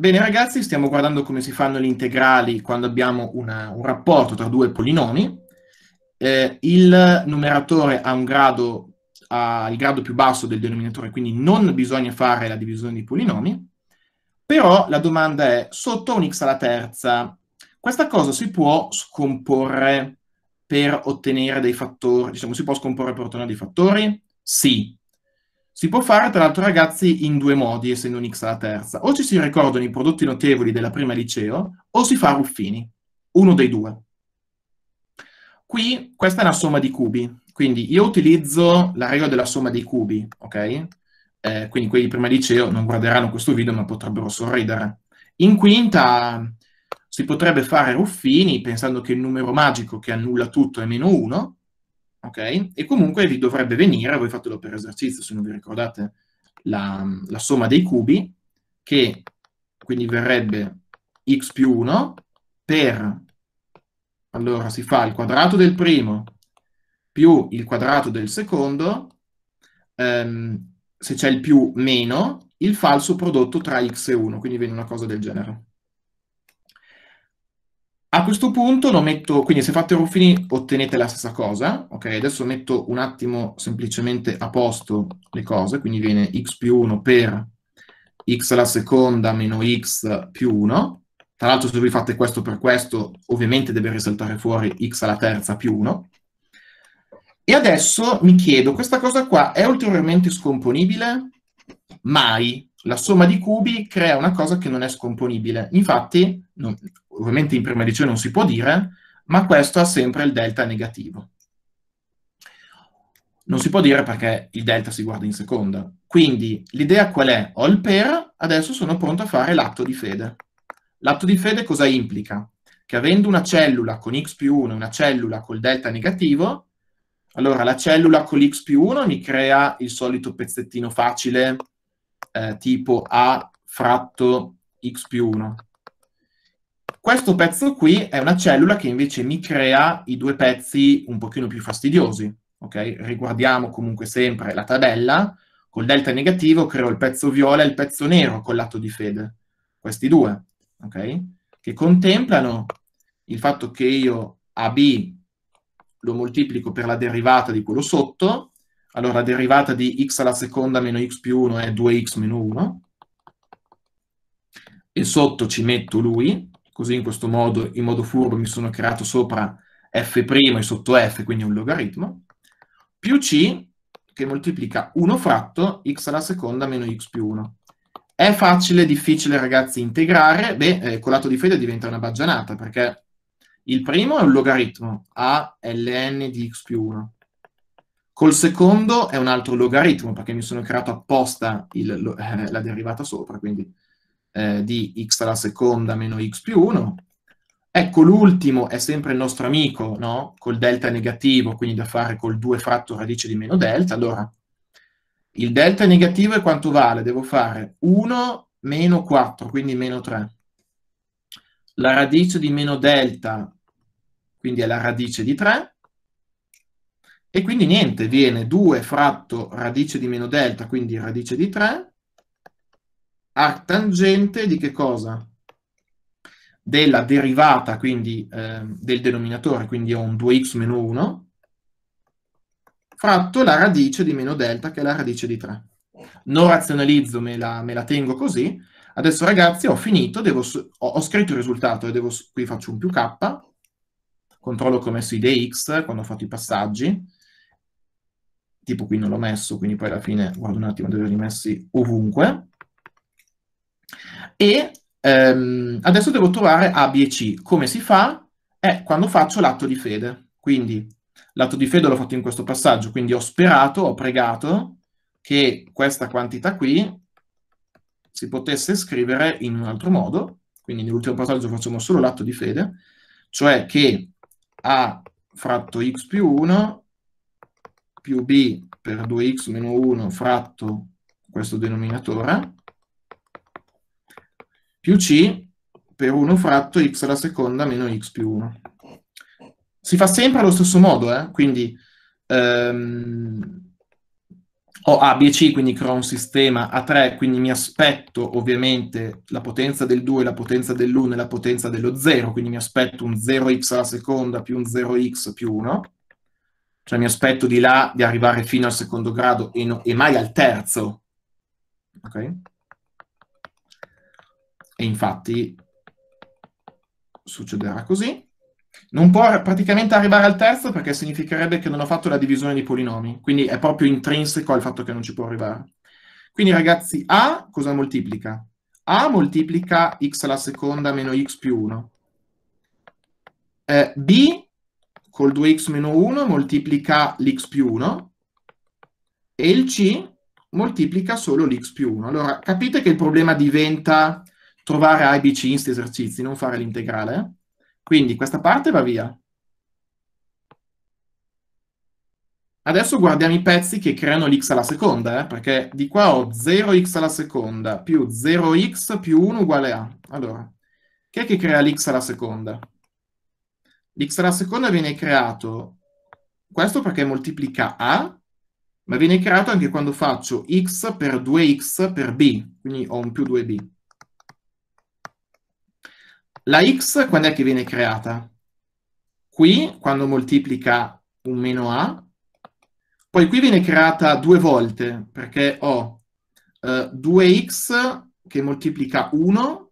Bene ragazzi, stiamo guardando come si fanno gli integrali quando abbiamo una, un rapporto tra due polinomi. Eh, il numeratore ha, grado, ha il grado più basso del denominatore, quindi non bisogna fare la divisione di polinomi, però la domanda è sotto un x alla terza. Questa cosa si può scomporre per ottenere dei fattori, diciamo si può scomporre per ottenere dei fattori? Sì, si può fare, tra l'altro, ragazzi, in due modi, essendo un X alla terza. O ci si ricordano i prodotti notevoli della prima liceo, o si fa Ruffini, uno dei due. Qui, questa è una somma di cubi, quindi io utilizzo la regola della somma dei cubi, ok? Eh, quindi quelli di prima liceo non guarderanno questo video, ma potrebbero sorridere. In quinta si potrebbe fare Ruffini, pensando che il numero magico che annulla tutto è meno 1, ok? E comunque vi dovrebbe venire, voi fatelo per esercizio se non vi ricordate, la, la somma dei cubi, che quindi verrebbe x più 1 per, allora si fa il quadrato del primo più il quadrato del secondo, ehm, se c'è il più meno, il falso prodotto tra x e 1, quindi viene una cosa del genere. A questo punto lo metto, quindi se fate Ruffini ottenete la stessa cosa, ok? Adesso metto un attimo semplicemente a posto le cose, quindi viene x più 1 per x alla seconda meno x più 1. Tra l'altro se voi fate questo per questo, ovviamente deve risaltare fuori x alla terza più 1. E adesso mi chiedo, questa cosa qua è ulteriormente scomponibile? Mai. La somma di cubi crea una cosa che non è scomponibile. Infatti, non, ovviamente in prima edizione non si può dire, ma questo ha sempre il delta negativo. Non si può dire perché il delta si guarda in seconda. Quindi l'idea qual è? Ho il per, adesso sono pronto a fare l'atto di fede. L'atto di fede cosa implica? Che avendo una cellula con x più 1 e una cellula col delta negativo, allora la cellula con x più 1 mi crea il solito pezzettino facile eh, tipo a fratto x più 1 questo pezzo qui è una cellula che invece mi crea i due pezzi un pochino più fastidiosi. Okay? Riguardiamo comunque sempre la tabella. Col delta negativo creo il pezzo viola e il pezzo nero con l'atto di fede. Questi due, okay? Che contemplano il fatto che io AB lo moltiplico per la derivata di quello sotto, allora la derivata di x alla seconda meno x più 1 è 2x meno 1, e sotto ci metto lui, così in questo modo, in modo furbo, mi sono creato sopra f' e sotto f, quindi un logaritmo, più c che moltiplica 1 fratto x alla seconda meno x più 1. È facile, difficile ragazzi integrare? Beh, eh, colato di fede diventa una baggianata, perché il primo è un logaritmo, a ln di x più 1. Col secondo è un altro logaritmo, perché mi sono creato apposta il, eh, la derivata sopra, quindi eh, di x alla seconda meno x più 1. Ecco, l'ultimo è sempre il nostro amico, no? Col delta negativo, quindi da fare col 2 fratto radice di meno delta. Allora, il delta negativo è quanto vale? Devo fare 1 meno 4, quindi meno 3. La radice di meno delta, quindi è la radice di 3. E quindi niente, viene 2 fratto radice di meno delta, quindi radice di 3, arctangente di che cosa? Della derivata, quindi eh, del denominatore, quindi ho un 2x meno 1, fratto la radice di meno delta, che è la radice di 3. Non razionalizzo, me la, me la tengo così. Adesso ragazzi ho finito, devo, ho, ho, scritto il risultato e devo, qui faccio un più k, controllo che ho messo i dx quando ho fatto i passaggi, tipo qui non l'ho messo, quindi poi alla fine, guardo un attimo, devo averli messi ovunque e ehm, adesso devo trovare A, B e C. Come si fa? È quando faccio l'atto di fede. Quindi l'atto di fede l'ho fatto in questo passaggio, quindi ho sperato, ho pregato che questa quantità qui si potesse scrivere in un altro modo, quindi nell'ultimo passaggio facciamo solo l'atto di fede, cioè che a fratto x più 1 più b per 2x meno 1 fratto questo denominatore più c per 1 fratto x alla seconda meno x più 1. Si fa sempre allo stesso modo, eh? quindi ehm, ho A, B e C, quindi creo un sistema a 3, quindi mi aspetto ovviamente la potenza del 2, la potenza dell'1 e la potenza dello 0, quindi mi aspetto un 0x alla seconda più un 0x più 1, cioè mi aspetto di là di arrivare fino al secondo grado e, no, e mai al terzo. Okay? E infatti succederà così. Non può praticamente arrivare al terzo perché significherebbe che non ho fatto la divisione di polinomi, quindi è proprio intrinseco al fatto che non ci può arrivare. Quindi ragazzi, A cosa moltiplica? A moltiplica x alla seconda meno x più 1. Eh, B col 2x meno 1 moltiplica l'x più 1 e il C moltiplica solo l'x più 1. Allora capite che il problema diventa trovare A e BC in questi esercizi, non fare l'integrale. Quindi questa parte va via. Adesso guardiamo i pezzi che creano l'x alla seconda, eh? perché di qua ho 0x alla seconda più 0x più 1 uguale a. Allora, che è che crea l'x alla seconda? L'x alla seconda viene creato, questo perché moltiplica a, ma viene creato anche quando faccio x per 2x per b, quindi ho un più 2b. La x quando è che viene creata? Qui, quando moltiplica un meno a, poi qui viene creata due volte, perché ho eh, 2x che moltiplica 1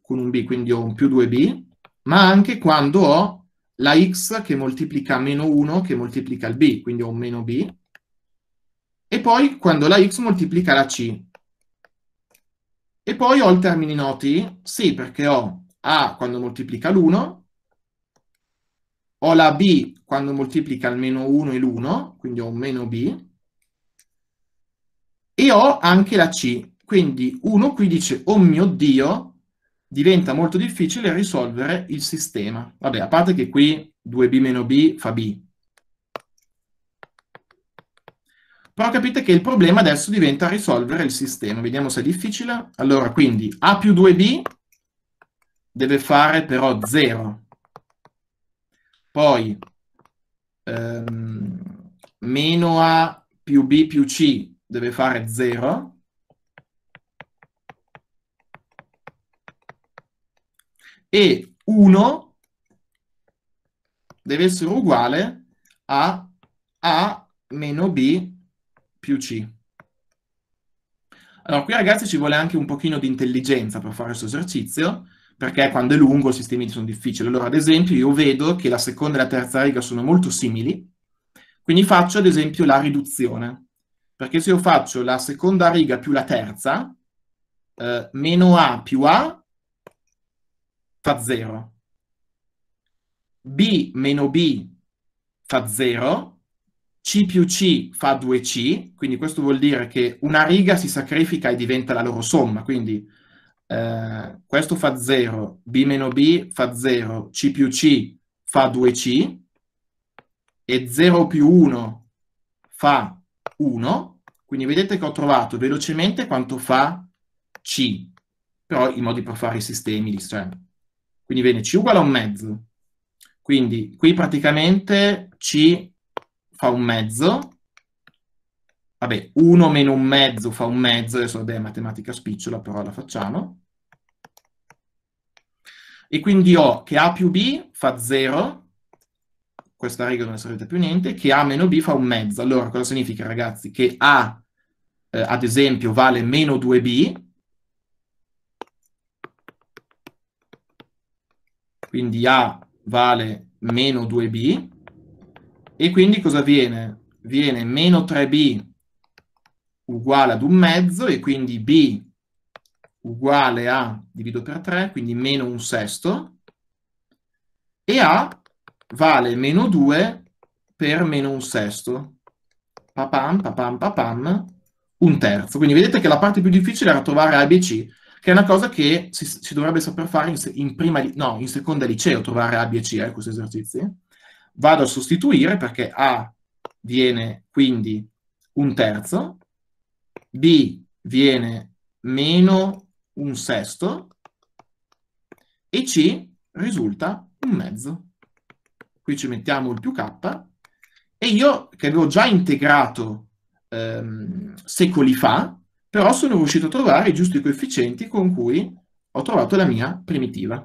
con un b, quindi ho un più 2b, ma anche quando ho la x che moltiplica meno 1 che moltiplica il b, quindi ho un meno b, e poi quando la x moltiplica la c. E poi ho il termine noti, sì, perché ho a quando moltiplica l'1, ho la B quando moltiplica il meno 1 e l'1, quindi ho un meno B, e ho anche la C, quindi 1 qui dice, oh mio Dio, diventa molto difficile risolvere il sistema. Vabbè, a parte che qui 2B meno B fa B. Però capite che il problema adesso diventa risolvere il sistema. Vediamo se è difficile. Allora, quindi A più 2B deve fare però 0. Poi ehm, meno A più B più C deve fare 0. E 1 deve essere uguale a A meno B più C. Allora, qui ragazzi ci vuole anche un pochino di intelligenza per fare questo esercizio, perché quando è lungo i sistemi sono difficili. Allora, ad esempio, io vedo che la seconda e la terza riga sono molto simili, quindi faccio ad esempio la riduzione, perché se io faccio la seconda riga più la terza, eh, meno A più A fa 0, B meno B fa 0, C più C fa 2C, quindi questo vuol dire che una riga si sacrifica e diventa la loro somma, quindi eh, questo fa 0, B meno B fa 0, C più C fa 2C e 0 più 1 fa 1, quindi vedete che ho trovato velocemente quanto fa C, però i modi per fare i sistemi, cioè, quindi viene C uguale a un mezzo, quindi qui praticamente C fa un mezzo, vabbè, 1 meno un mezzo fa un mezzo, adesso vabbè, matematica spicciola, però la facciamo, e quindi ho che A più B fa 0, questa riga non servita più niente, che A meno B fa un mezzo. Allora, cosa significa, ragazzi? Che A, eh, ad esempio, vale meno 2B, quindi A vale meno 2B, e quindi cosa viene? Viene meno 3B uguale ad un mezzo, e quindi B uguale a divido per 3, quindi meno un sesto, e a vale meno 2 per meno un sesto. Papam, papam, papam, un terzo. Quindi vedete che la parte più difficile era trovare A e B C, che è una cosa che si, si dovrebbe saper fare in, in, prima, no, in seconda liceo, trovare A, B C, eh, questi esercizi. Vado a sostituire perché A viene quindi un terzo, B viene meno un sesto e C risulta un mezzo. Qui ci mettiamo il più K e io che avevo già integrato ehm, secoli fa, però sono riuscito a trovare i giusti coefficienti con cui ho trovato la mia primitiva.